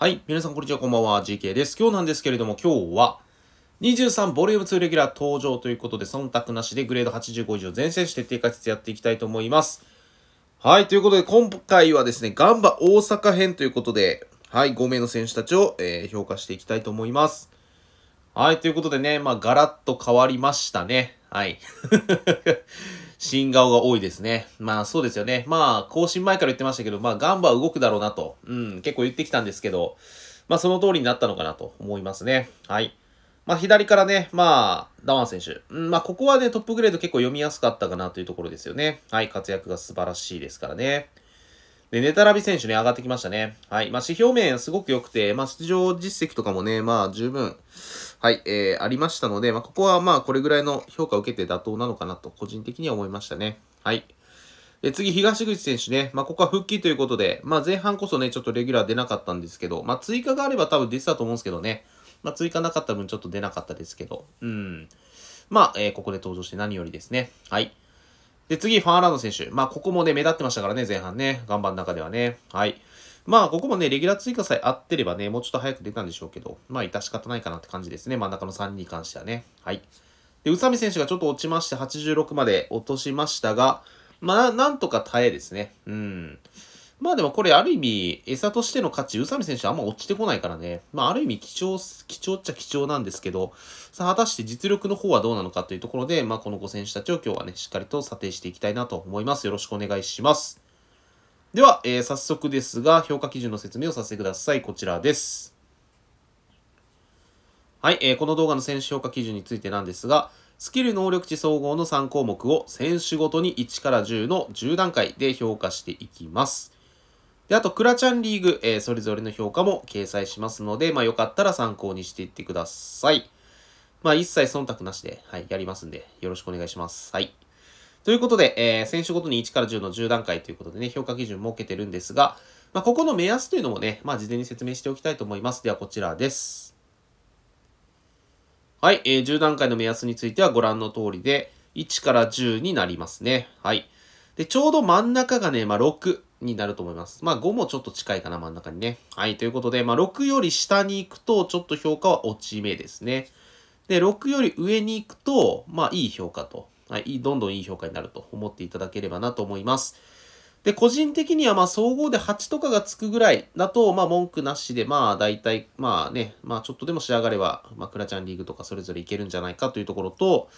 はい。皆さん、こんにちは。こんばんは。GK です。今日なんですけれども、今日は、23ボリューム2レギュラー登場ということで、忖度なしでグレード85以上全選手徹底解説やっていきたいと思います。はい。ということで、今回はですね、ガンバ大阪編ということで、はい。5名の選手たちを、えー、評価していきたいと思います。はい。ということでね、まあ、ガラッと変わりましたね。はい。新顔が多いですね。まあそうですよね。まあ更新前から言ってましたけど、まあガンバは動くだろうなと、うん、結構言ってきたんですけど、まあその通りになったのかなと思いますね。はい。まあ左からね、まあ、ダワン選手。うん、まあここはね、トップグレード結構読みやすかったかなというところですよね。はい、活躍が素晴らしいですからね。で、ネタラビ選手ね、上がってきましたね。はい。まあ、指標面すごく良くて、まあ、出場実績とかもね、まあ、十分、はい、えー、ありましたので、まあ、ここはまあ、これぐらいの評価を受けて妥当なのかなと、個人的には思いましたね。はい。で、次、東口選手ね。まあ、ここは復帰ということで、まあ、前半こそね、ちょっとレギュラー出なかったんですけど、まあ、追加があれば多分出てたと思うんですけどね。まあ、追加なかった分ちょっと出なかったですけど、うん。まあ、えー、ここで登場して何よりですね。はい。で、次、ファーランド選手。まあ、ここもね、目立ってましたからね、前半ね。岩盤の中ではね。はい。まあ、ここもね、レギュラー追加さえ合ってればね、もうちょっと早く出たんでしょうけど、まあ、致し方ないかなって感じですね。真ん中の3人に関してはね。はい。で、宇佐美選手がちょっと落ちまして、86まで落としましたが、まあ、なんとか耐えですね。うん。まあでもこれある意味、餌としての価値、宇佐美選手あんま落ちてこないからね。まあある意味貴重、貴重っちゃ貴重なんですけど、さあ果たして実力の方はどうなのかというところで、まあこの5選手たちを今日はね、しっかりと査定していきたいなと思います。よろしくお願いします。では、えー、早速ですが、評価基準の説明をさせてください。こちらです。はい、えー、この動画の選手評価基準についてなんですが、スキル能力値総合の3項目を選手ごとに1から10の10段階で評価していきます。で、あと、クラチャンリーグ、えー、それぞれの評価も掲載しますので、まあ、よかったら参考にしていってください。まあ、一切忖度なしで、はい、やりますんで、よろしくお願いします。はい。ということで、えー、選手ごとに1から10の10段階ということでね、評価基準設けてるんですが、まあ、ここの目安というのもね、まあ、事前に説明しておきたいと思います。では、こちらです。はい、えー、10段階の目安についてはご覧の通りで、1から10になりますね。はい。で、ちょうど真ん中がね、まあ、6になると思います。まあ、5もちょっと近いかな、真ん中にね。はい、ということで、まあ、6より下に行くと、ちょっと評価は落ち目ですね。で、6より上に行くと、まあ、いい評価と。はい、どんどんいい評価になると思っていただければなと思います。で、個人的には、まあ、総合で8とかがつくぐらいだと、まあ、文句なしで、まあ、大体、まあね、まあ、ちょっとでも仕上がれば、まあ、クラちゃんリーグとかそれぞれいけるんじゃないかというところと、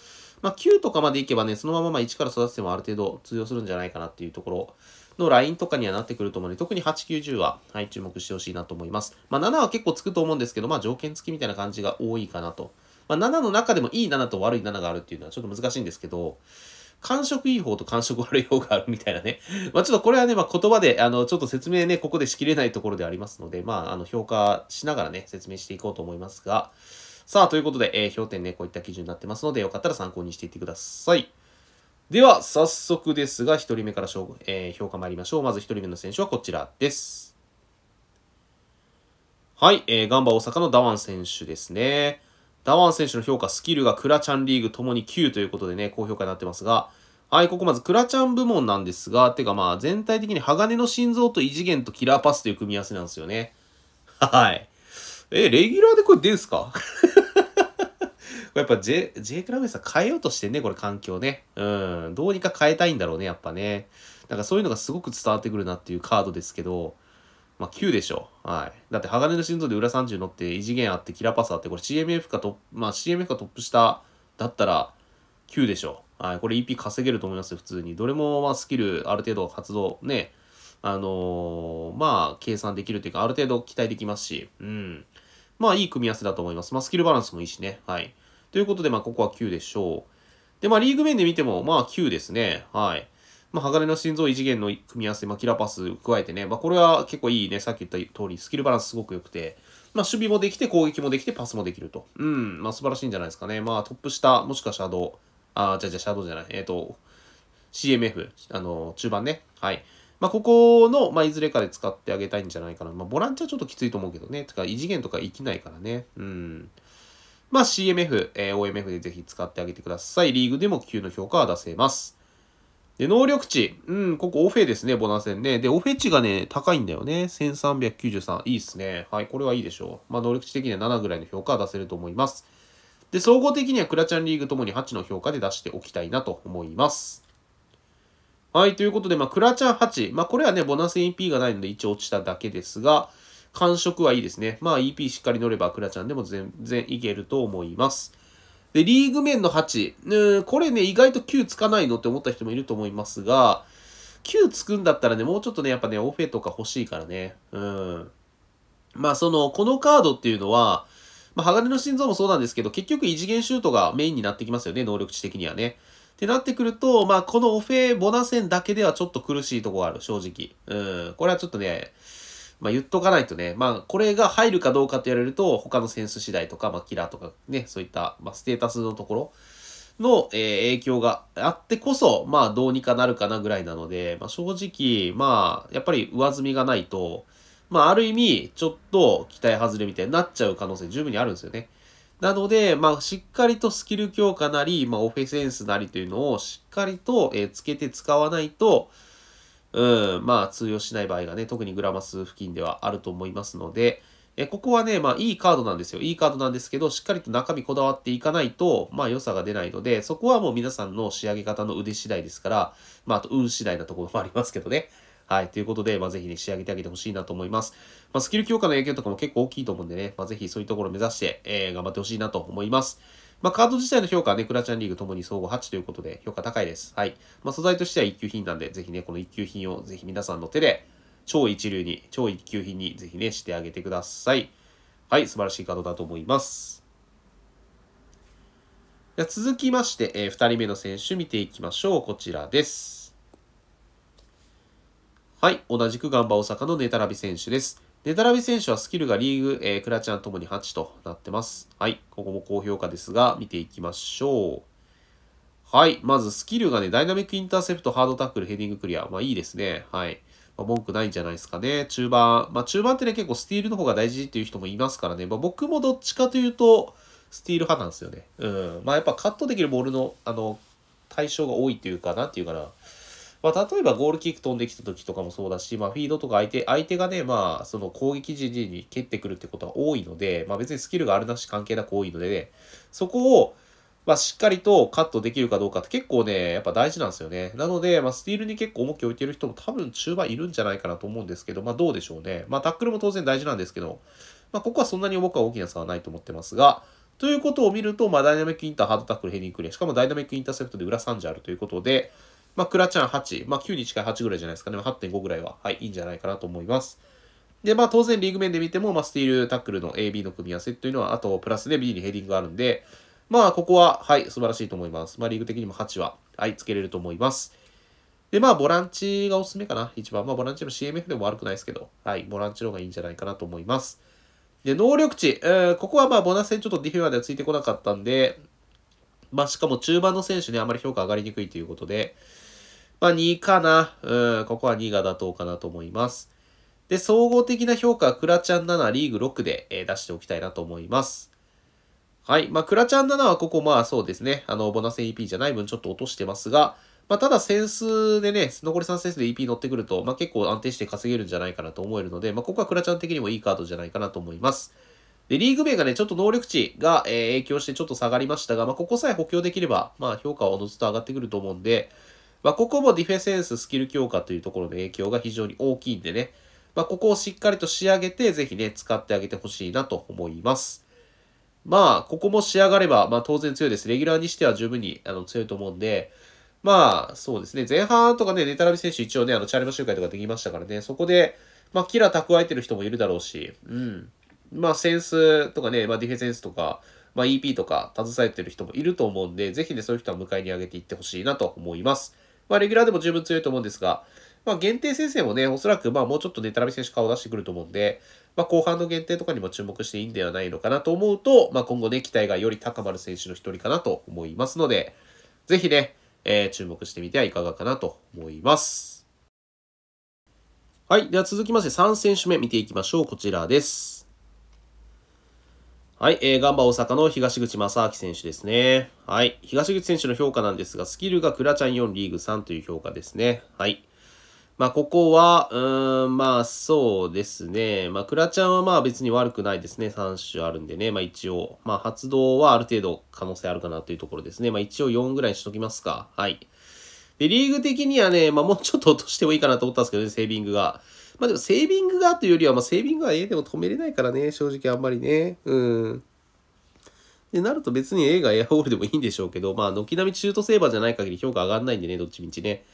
まあ、9とかまでいけばね、そのまままあ1から育ててもある程度通用するんじゃないかなっていうところのラインとかにはなってくると思うので、特に8、90は、はい、注目してほしいなと思います。まあ、7は結構つくと思うんですけど、まあ、条件付きみたいな感じが多いかなと。まあ、7の中でもいい7と悪い7があるっていうのはちょっと難しいんですけど、感触いい方と感触悪い方があるみたいなね。まあちょっとこれはね、まあ言葉で、あの、ちょっと説明ね、ここでしきれないところでありますので、まああの、評価しながらね、説明していこうと思いますが、さあ、ということで、えー、評点ね、こういった基準になってますので、よかったら参考にしていってください。では、早速ですが、1人目から、えー、評価参りましょう。まず1人目の選手はこちらです。はい、えー、ガンバ大阪のダワン選手ですね。ダワン選手の評価、スキルがクラチャンリーグともに9ということでね、高評価になってますが、はい、ここまずクラチャン部門なんですが、てかまあ全体的に鋼の心臓と異次元とキラーパスという組み合わせなんですよね。はい。え、レギュラーでこれ出るんすか やっぱ J、J クラブさん変えようとしてね、これ環境ね。うん。どうにか変えたいんだろうね、やっぱね。なんかそういうのがすごく伝わってくるなっていうカードですけど、まあ、9でしょう。はい。だって、鋼の心臓で裏30乗って、異次元あって、キラパスあって、これ CMF かトまあ、CMF かトップ下だったら9でしょう。はい。これ EP 稼げると思いますよ、普通に。どれも、まあ、スキル、ある程度活動、ね、あのー、まあ、計算できるというか、ある程度期待できますし、うん。まあ、いい組み合わせだと思います。まあ、スキルバランスもいいしね。はい。ということで、まあ、ここは9でしょう。で、まあ、リーグ面で見ても、まあ、9ですね。はい。まあ、鋼の心臓異次元の組み合わせ、まあ、キラパス加えてね、まあ、これは結構いいね、さっき言った通り、スキルバランスすごく良くて、まあ、守備もできて、攻撃もできて、パスもできると。うん、まあ、素晴らしいんじゃないですかね。まあ、トップ下、もしくはシャドウ、あ、じゃじゃシャドウじゃない、えっ、ー、と、CMF、あの、中盤ね。はい。まあ、ここの、まあ、いずれかで使ってあげたいんじゃないかな。まあ、ボランチはちょっときついと思うけどね。てか、異次元とか生きないからね。うん。まあ、CMF、えー、OMF でぜひ使ってあげてください。リーグでも9の評価は出せます。で、能力値。うん、ここオフェですね、ボナセンね。で、オフェ値がね、高いんだよね。1393。いいっすね。はい、これはいいでしょう。まあ、能力値的には7ぐらいの評価は出せると思います。で、総合的にはクラチャンリーグともに8の評価で出しておきたいなと思います。はい、ということで、まあ、クラチャン8。まあ、これはね、ボナン EP がないので一応落ちただけですが、感触はいいですね。まあ、EP しっかり乗ればクラチャンでも全然いけると思います。で、リーグ面の8。うん、これね、意外と9つかないのって思った人もいると思いますが、9つくんだったらね、もうちょっとね、やっぱね、オフェとか欲しいからね。うん。まあ、その、このカードっていうのは、まあ、鋼の心臓もそうなんですけど、結局異次元シュートがメインになってきますよね、能力値的にはね。ってなってくると、まあ、このオフェボナ戦だけではちょっと苦しいとこがある、正直。うん。これはちょっとね、まあ、言っとかないとね、まあ、これが入るかどうかと言われると、他のセンス次第とか、まあ、キラーとかね、そういった、まあ、ステータスのところの、えー、影響があってこそ、まあ、どうにかなるかなぐらいなので、まあ、正直、まあ、やっぱり上積みがないと、まあ、ある意味、ちょっと期待外れみたいになっちゃう可能性十分にあるんですよね。なので、まあ、しっかりとスキル強化なり、まあ、オフェセンスなりというのをしっかりと、えー、つけて使わないと、うん、まあ通用しない場合がね、特にグラマス付近ではあると思いますので、えここはね、まあいいカードなんですよ。いいカードなんですけど、しっかりと中身こだわっていかないと、まあ良さが出ないので、そこはもう皆さんの仕上げ方の腕次第ですから、まああと運次第なところもありますけどね。はい。ということで、まあ、ぜひね、仕上げてあげてほしいなと思います。まあ、スキル強化の影響とかも結構大きいと思うんでね、まあ、ぜひそういうところを目指して、えー、頑張ってほしいなと思います。まあ、カード自体の評価はね、クラチャンリーグともに総合8ということで、評価高いです。はい。まあ、素材としては一級品なんで、ぜひね、この一級品をぜひ皆さんの手で、超一流に、超一級品にぜひね、してあげてください。はい、素晴らしいカードだと思います。続きまして、えー、2人目の選手見ていきましょう。こちらです。はい、同じくガンバ大阪のネタラビ選手です。デタラビ選手はスキルがリーグ、えー、クラチャンともに8となってます。はい、ここも高評価ですが、見ていきましょう。はい、まずスキルがね、ダイナミックインターセプト、ハードタックル、ヘディングクリア。まあいいですね。はい。まあ、文句ないんじゃないですかね。中盤。まあ中盤ってね、結構スティールの方が大事っていう人もいますからね。まあ僕もどっちかというと、スティール派なんですよね。うん。まあやっぱカットできるボールの、あの、対象が多いっていうか、なんていうかな。まあ、例えばゴールキック飛んできた時とかもそうだし、まあ、フィードとか相手、相手がね、まあ、その攻撃時に蹴ってくるってことは多いので、まあ、別にスキルがあるなし関係なく多いので、ね、そこを、まあ、しっかりとカットできるかどうかって結構ね、やっぱ大事なんですよね。なので、まあ、スティールに結構重きを置いてる人も多分中盤いるんじゃないかなと思うんですけど、まあ、どうでしょうね。まあ、タックルも当然大事なんですけど、まあ、ここはそんなに僕は大きな差はないと思ってますが、ということを見ると、まあ、ダイナミックインター、ハードタックル、ヘディングクリア、しかもダイナミックインターセプトで裏3時あるということで、まあ、クラちゃん8、まあ、9に近い8ぐらいじゃないですかね。まあ、8.5ぐらいは、はい、いいんじゃないかなと思います。で、まあ、当然、リーグ面で見ても、まあ、スティール、タックルの A、B の組み合わせというのは、あと、プラスで B にヘディングがあるんで、まあ、ここは、はい、素晴らしいと思います。まあ、リーグ的にも8は、はい、つけれると思います。で、まあ、ボランチがおすすめかな、一番。まあ、ボランチの CMF でも悪くないですけど、はい、ボランチの方がいいんじゃないかなと思います。で、能力値、えー、ここはまあ、ボナス戦ちょっとディフェアーではついてこなかったんで、まあ、しかも中盤の選手ね、あまり評価上がりにくいということで、まあ、2かな。うん、ここは2が妥当かなと思います。で、総合的な評価はクラちゃん7、リーグ6で、えー、出しておきたいなと思います。はい。まあ、クラちゃん7はここ、まあそうですね。あの、ボナン EP じゃない分ちょっと落としてますが、まあ、ただ、センスでね、残り3センスで EP 乗ってくると、まあ、結構安定して稼げるんじゃないかなと思えるので、まあ、ここはクラちゃん的にもいいカードじゃないかなと思います。で、リーグ名がね、ちょっと能力値が、えー、影響してちょっと下がりましたが、まあ、ここさえ補強できれば、まあ、評価はおのずと上がってくると思うんで、まあ、ここもディフェンスンススキル強化というところの影響が非常に大きいんでね、まあ、ここをしっかりと仕上げて、ぜひね、使ってあげてほしいなと思います。まあ、ここも仕上がれば、まあ当然強いです。レギュラーにしては十分にあの強いと思うんで、まあ、そうですね。前半とかね、ネタラビ選手一応ね、あの、チャレンジ集会とかできましたからね、そこで、まあ、キラ蓄えてる人もいるだろうし、うん。まあ、センスとかね、まあ、ディフェンスセンスとか、まあ、EP とか、携えてる人もいると思うんで、ぜひね、そういう人は迎えに上げていってほしいなと思います。まあ、レギュラーでも十分強いと思うんですが、まあ、限定先生もね、おそらく、まあ、もうちょっとネタラミ選手顔を出してくると思うんで、まあ、後半の限定とかにも注目していいんではないのかなと思うと、まあ、今後ね、期待がより高まる選手の一人かなと思いますので、ぜひね、えー、注目してみてはいかがかなと思います。はい。では続きまして3選手目見ていきましょう。こちらです。はい、えー、ガンバ大阪の東口正明選手ですね。はい、東口選手の評価なんですが、スキルがクラちゃん4リーグ3という評価ですね。はい。まあ、ここは、うーん、まあ、そうですね。まあ、クラちゃんはまあ別に悪くないですね。3種あるんでね。まあ一応、まあ発動はある程度可能性あるかなというところですね。まあ一応4ぐらいにしときますか。はい。で、リーグ的にはね、まあもうちょっと落としてもいいかなと思ったんですけどね、セービングが。まあでもセービングがというよりは、まあセービングは A でも止めれないからね、正直あんまりね。うん。で、なると別に A がエアホールでもいいんでしょうけど、まあ軒並み中途セーバーじゃない限り評価上がんないんでね、どっちみちね。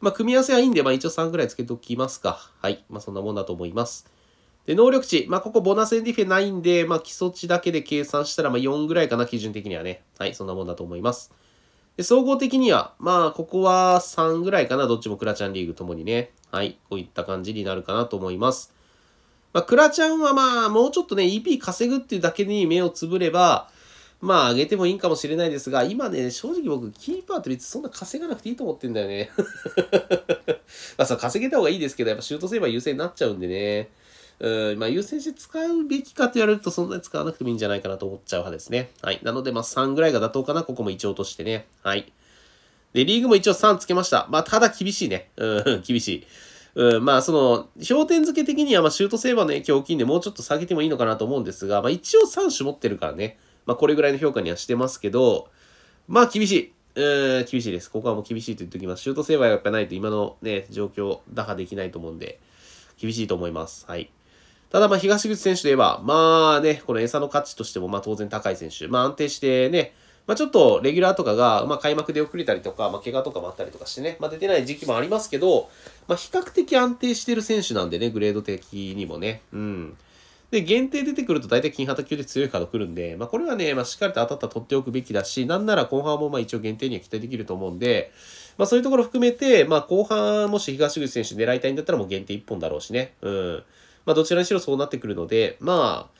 まあ組み合わせはいいんで、まあ一応3ぐらいつけときますか。はい。まあそんなもんだと思います。で、能力値。まあ、ここボナセンディフェないんで、まあ、基礎値だけで計算したら、まあ、4ぐらいかな、基準的にはね。はい、そんなもんだと思います。で、総合的には、まあ、ここは3ぐらいかな、どっちもクラちゃんリーグともにね。はい、こういった感じになるかなと思います。まあ、クラちゃんはまあ、もうちょっとね、EP 稼ぐっていうだけに目をつぶれば、まあ、上げてもいいかもしれないですが、今ね、正直僕、キーパーって別にそんな稼がなくていいと思ってんだよね。まあ、そう、稼げた方がいいですけど、やっぱシュートすれば優先になっちゃうんでね。うん、まあ、優先して使うべきかと言われると、そんなに使わなくてもいいんじゃないかなと思っちゃう派ですね。はい。なので、まあ、3ぐらいが妥当かな、ここも一応としてね。はい。で、リーグも一応3つけました。まあ、ただ厳しいね。うん、厳しい。うん、まあ、その、氷点付け的には、まシュートセーバーの影響大きいんで、もうちょっと下げてもいいのかなと思うんですが、まあ、一応3種持ってるからね。まあ、これぐらいの評価にはしてますけど、まあ、厳しい。うん、厳しいです。ここはもう厳しいと言っておきます。シュートセーバーがやっぱないと、今のね、状況、打破できないと思うんで、厳しいと思います。はい。ただ、まあ、東口選手といえば、まあね、この餌の価値としても、まあ、当然高い選手。まあ、安定してね、まあ、ちょっとレギュラーとかが、まあ、開幕で遅れたりとか、まあ、怪我とかもあったりとかしてね、まあ、出てない時期もありますけど、まあ、比較的安定してる選手なんでね、グレード的にもね。うん。で、限定出てくると大体金旗級で強いカード来るんで、まあ、これはね、まあ、しっかりと当たったら取っておくべきだし、なんなら後半もまあ一応限定には期待できると思うんで、まあ、そういうところ含めて、まあ、後半もし東口選手狙いたいんだったらもう限定1本だろうしね。うん。まあ、どちらにしろそうなってくるので、まあ、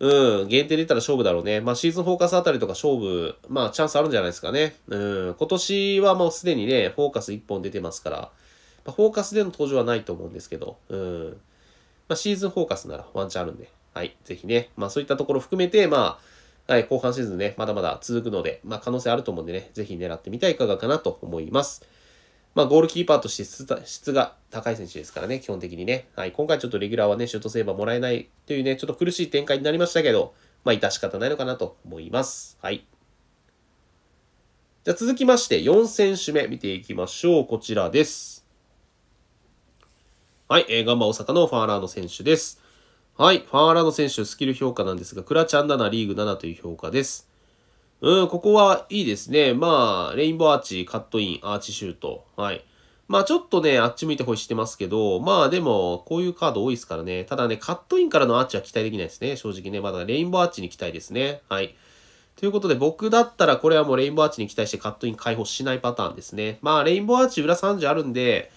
うん、限定出たら勝負だろうね。まあ、シーズンフォーカスあたりとか勝負、まあ、チャンスあるんじゃないですかね。うん、今年はもうすでにね、フォーカス1本出てますから、まあ、フォーカスでの登場はないと思うんですけど、うん。まあ、シーズンフォーカスならワンチャンあるんで、はい、ぜひね、まあ、そういったところ含めて、まあ、はい、後半シーズンね、まだまだ続くので、まあ、可能性あると思うんでね、ぜひ狙ってみてはいかがかなと思います。まあ、ゴールキーパーとして質が高い選手ですからね、基本的にね。はい、今回ちょっとレギュラーはね、シュートセーバーもらえないというね、ちょっと苦しい展開になりましたけど、まあ、致し方ないのかなと思います。はい。じゃ続きまして、4選手目見ていきましょう。こちらです。はい、えー、ガンバ大阪のファーラード選手です。はい、ファーラード選手、スキル評価なんですが、クラチャン7、リーグ7という評価です。うん、ここはいいですね。まあ、レインボーアーチ、カットイン、アーチシュート。はい。まあちょっとね、あっち向いてほししてますけど、まあでも、こういうカード多いですからね。ただね、カットインからのアーチは期待できないですね。正直ね。まだレインボーアーチに期待ですね。はい。ということで、僕だったらこれはもうレインボーアーチに期待してカットイン解放しないパターンですね。まあレインボーアーチ裏30あるんで、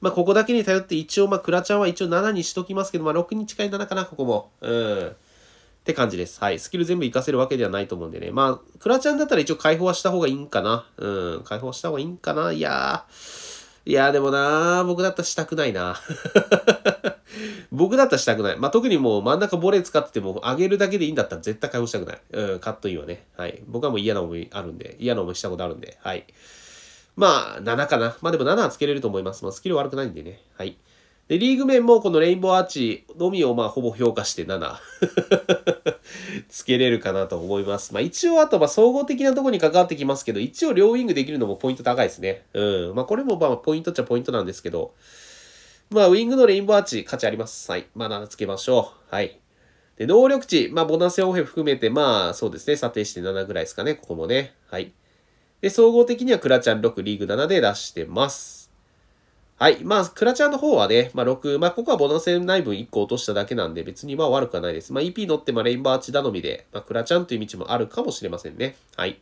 まあ、ここだけに頼って一応、まあ、クラちゃんは一応7にしときますけど、まあ、6に近い7かな、ここも。うん。って感じです。はい。スキル全部活かせるわけではないと思うんでね。まあ、クラちゃんだったら一応解放はした方がいいんかな。うん。解放した方がいいんかな。いやー。いやーでもなー、僕だったらしたくないな。僕だったらしたくない。まあ、特にもう真ん中ボレー使ってても、上げるだけでいいんだったら絶対解放したくない。うん、カットインはね。はい。僕はもう嫌な思いあるんで、嫌な思いしたことあるんで、はい。まあ、7かな。まあでも7はつけれると思います。まあ、スキル悪くないんでね。はい。で、リーグ面もこのレインボーアーチのみをまあほぼ評価して7 つけれるかなと思います。まあ一応あとまあ総合的なとこに関わってきますけど、一応両ウィングできるのもポイント高いですね。うん。まあこれもまあポイントっちゃポイントなんですけど、まあウィングのレインボーアーチ価値あります。はい。まあ7つけましょう。はい。で、能力値、まあボナセオフェ含めてまあそうですね、査定して7ぐらいですかね、ここもね。はい。で、総合的にはクラちゃん6、リーグ7で出してます。はい。まあ、クラチャーの方はね、まあ6、まあここはボナセン内分1個落としただけなんで別にまあ悪くはないです。まあ EP 乗ってまレインバーチ頼みで、まあクラチャンという道もあるかもしれませんね。はい。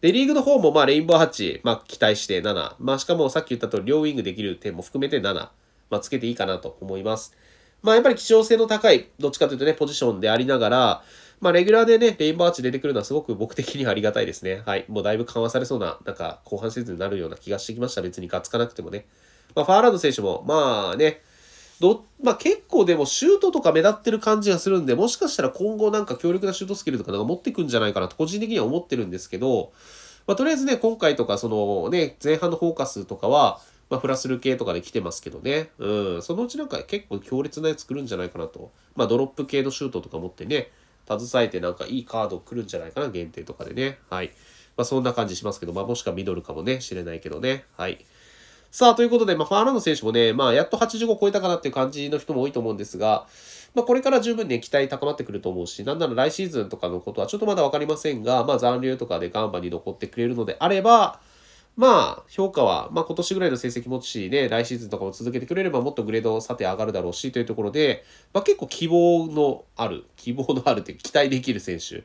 で、リーグの方もまあレインボーアーチ、まあ期待して7。まあしかもさっき言ったと両ウィングできる点も含めて7。まあつけていいかなと思います。まあやっぱり希少性の高い、どっちかというとね、ポジションでありながら、まあレギュラーでね、レインボーアーチ出てくるのはすごく僕的にはありがたいですね。はい。もうだいぶ緩和されそうな、なんか後半シーズンになるような気がしてきました。別にガッツかなくてもね。まあ、ファーランド選手も、まあね、ど、まあ、結構でもシュートとか目立ってる感じがするんで、もしかしたら今後なんか強力なシュートスキルとかなんか持ってくんじゃないかなと個人的には思ってるんですけど、まあ、とりあえずね、今回とかそのね、前半のフォーカスとかは、まあ、フラスル系とかで来てますけどね。うん。そのうちなんか結構強烈なやつ来るんじゃないかなと。まあ、ドロップ系のシュートとか持ってね、携えてなんかいいカード来るんじゃないかな、限定とかでね。はい。まあ、そんな感じしますけど、まあ、もしくはミドルかもね、知れないけどね。はい。さあ、ということで、まあ、ファーランド選手もね、まあ、やっと85超えたかなっていう感じの人も多いと思うんですが、まあ、これから十分ね、期待高まってくると思うし、なんなら来シーズンとかのことはちょっとまだわかりませんが、まあ、残留とかでガンバに残ってくれるのであれば、まあ、評価は、まあ、今年ぐらいの成績持ちし、ね、来シーズンとかも続けてくれれば、もっとグレードさて上がるだろうし、というところで、まあ、結構希望のある、希望のあるって期待できる選手、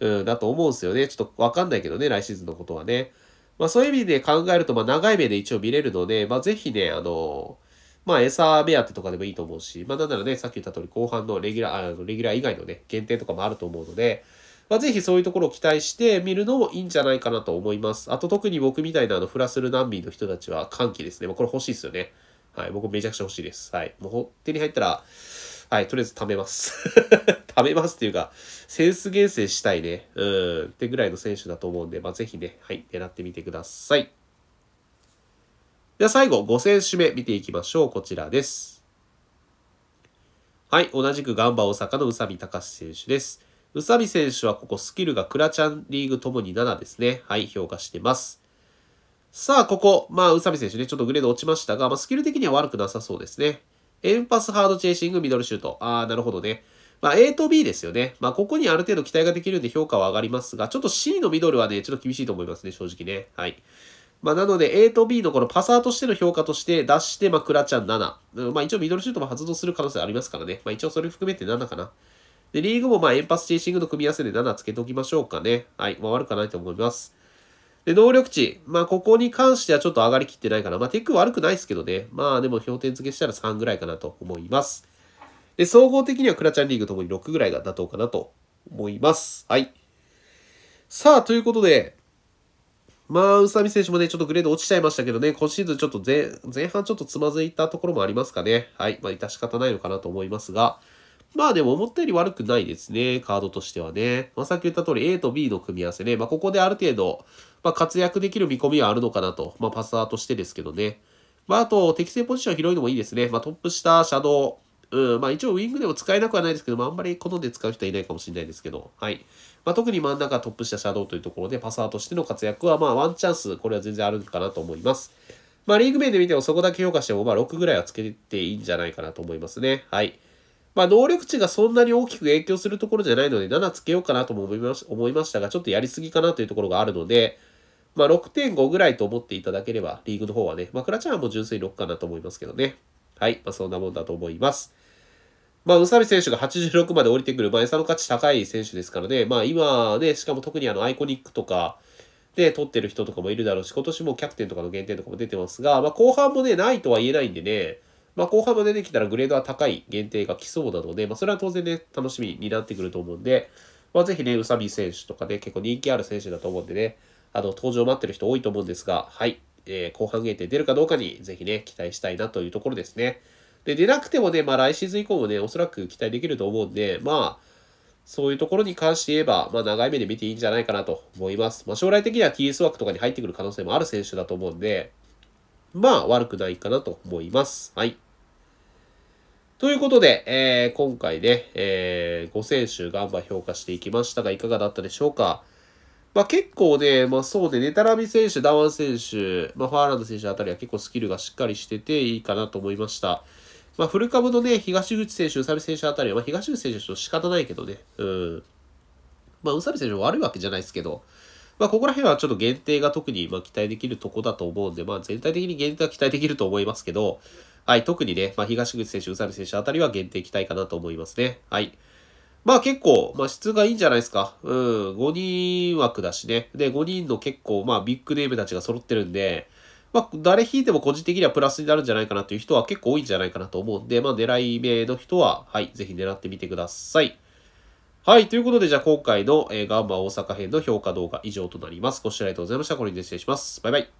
うん、だと思うんですよね。ちょっとわかんないけどね、来シーズンのことはね。まあそういう意味で考えると、まあ長い目で一応見れるので、まあぜひね、あの、まあ餌目当てとかでもいいと思うし、まあなんならね、さっき言った通り後半のレギュラー、あのレギュラー以外のね、限定とかもあると思うので、まあ、ぜひそういうところを期待して見るのもいいんじゃないかなと思います。あと特に僕みたいなあのフラスル難民の人たちは歓喜ですね。まあ、これ欲しいですよね。はい。僕めちゃくちゃ欲しいです。はい。もう手に入ったら、はい、とりあえず貯めます。貯 めますっていうか、センス厳選したいね。うん、ってぐらいの選手だと思うんで、まあ、ぜひね、はい、狙ってみてください。では最後、5選手目見ていきましょう。こちらです。はい、同じくガンバ大阪の宇佐美隆選手です。宇佐美選手はここスキルがクラチャンリーグともに7ですね。はい、評価してます。さあ、ここ、まあ、宇佐美選手ね、ちょっとグレード落ちましたが、まあ、スキル的には悪くなさそうですね。エンパスハードチェイシングミドルシュート。ああ、なるほどね。まあ、A と B ですよね。まあ、ここにある程度期待ができるんで評価は上がりますが、ちょっと C のミドルはね、ちょっと厳しいと思いますね、正直ね。はい。まあ、なので A と B のこのパサーとしての評価として出して、まあ、クラちゃん7。うん、まあ、一応ミドルシュートも発動する可能性ありますからね。まあ、一応それ含めて7かな。で、リーグもまあ、エンパスチェイシングの組み合わせで7つけておきましょうかね。はい。まあ、悪くはないと思います。で、能力値。まあ、ここに関してはちょっと上がりきってないかな。まあ、テック悪くないですけどね。まあ、でも評点付けしたら3ぐらいかなと思います。で、総合的にはクラチャンリーグともに6ぐらいが妥当かなと思います。はい。さあ、ということで、まあ、宇佐美選手もね、ちょっとグレード落ちちゃいましたけどね、今シーズンちょっと前前半ちょっとつまずいたところもありますかね。はい。まあ、致し方ないのかなと思いますが、まあでも思ったより悪くないですね、カードとしてはね。まあさっき言った通り A と B の組み合わせね。まあここである程度、まあ活躍できる見込みはあるのかなと。まあパスワーとしてですけどね。まああと適正ポジション広いのもいいですね。まあトップ下、シャドウ。うん、まあ一応ウィングでも使えなくはないですけど、まああんまり好んで使う人はいないかもしれないですけど、はい。まあ特に真ん中トップ下、シャドウというところでパスワーとしての活躍はまあワンチャンス、これは全然あるかなと思います。まあリーグ面で見てもそこだけ評価してもまあ6ぐらいはつけていいんじゃないかなと思いますね。はい。まあ、能力値がそんなに大きく影響するところじゃないので、7つけようかなとも思いまし思いましたが、ちょっとやりすぎかなというところがあるので、まあ、6.5ぐらいと思っていただければ、リーグの方はね、まあ、クラチャーはもう純粋に6かなと思いますけどね。はい。まあ、そんなもんだと思います。まあ、宇佐美選手が86まで降りてくる、まあ、餌の価値高い選手ですからね、まあ、今ね、しかも特にあの、アイコニックとか、で、取ってる人とかもいるだろうし、今年もキャプテンとかの限点とかも出てますが、まあ、後半もね、ないとは言えないんでね、まあ、後半も出てきたらグレードは高い限定が来そうなので、まあ、それは当然ね、楽しみになってくると思うんで、まあ、ぜひね、宇佐美選手とかね、結構人気ある選手だと思うんでね、あの、登場待ってる人多いと思うんですが、はい、えー、後半限定出るかどうかに、ぜひね、期待したいなというところですね。で、出なくてもね、まあ、来シーズン以降もね、おそらく期待できると思うんで、まあ、そういうところに関して言えば、まあ、長い目で見ていいんじゃないかなと思います。まあ、将来的には TS 枠とかに入ってくる可能性もある選手だと思うんで、まあ、悪くないかなと思います。はい。ということで、えー、今回ね、えー、5選手ガンバ評価していきましたが、いかがだったでしょうか。まあ、結構ね、まあ、そうで、ね、ネタラミ選手、ダワン選手、まあ、ファーランド選手あたりは結構スキルがしっかりしてていいかなと思いました。まあ、フル株のね、東口選手、宇佐美選手あたりは、まあ、東口選手と仕方ないけどね、うん。まあ、宇佐美選手悪いわけじゃないですけど、まあ、ここら辺はちょっと限定が特にま期待できるとこだと思うんで、まあ、全体的に限定は期待できると思いますけど、はい、特にね、まあ、東口選手、宇佐美選手あたりは限定期待かなと思いますね。はい。まあ結構、まあ質がいいんじゃないですか。うん、5人枠だしね。で、5人の結構、まあビッグネームたちが揃ってるんで、まあ誰引いても個人的にはプラスになるんじゃないかなという人は結構多いんじゃないかなと思うんで、まあ狙い目の人は、はい、ぜひ狙ってみてください。はい。ということで、じゃあ今回の、えー、ガンバ大阪編の評価動画以上となります。ご視聴ありがとうございました。これで失礼します。バイバイ。